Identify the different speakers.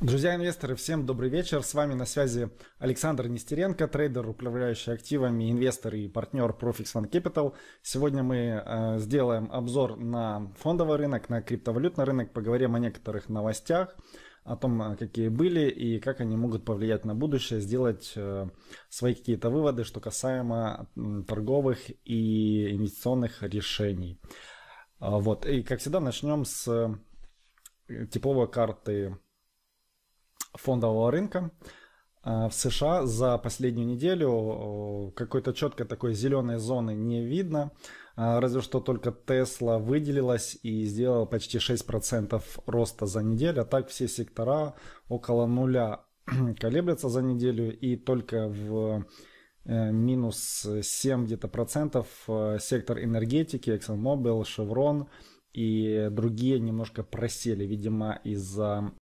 Speaker 1: Друзья инвесторы, всем добрый вечер. С вами на связи Александр Нестеренко, трейдер, управляющий активами, инвестор и партнер Profix One Capital. Сегодня мы э, сделаем обзор на фондовый рынок, на криптовалютный рынок, поговорим о некоторых новостях, о том, э, какие были и как они могут повлиять на будущее, сделать э, свои какие-то выводы, что касаемо э, торговых и инвестиционных решений. Э, вот. И как всегда начнем с э, тепловой карты фондового рынка. А, в США за последнюю неделю какой-то четкой такой зеленой зоны не видно. А, разве что только Tesla выделилась и сделала почти 6% роста за неделю. А так все сектора около нуля колеблятся за неделю и только в э, минус 7 где-то процентов э, сектор энергетики, ExxonMobil, Chevron и другие немножко просели, видимо, из-за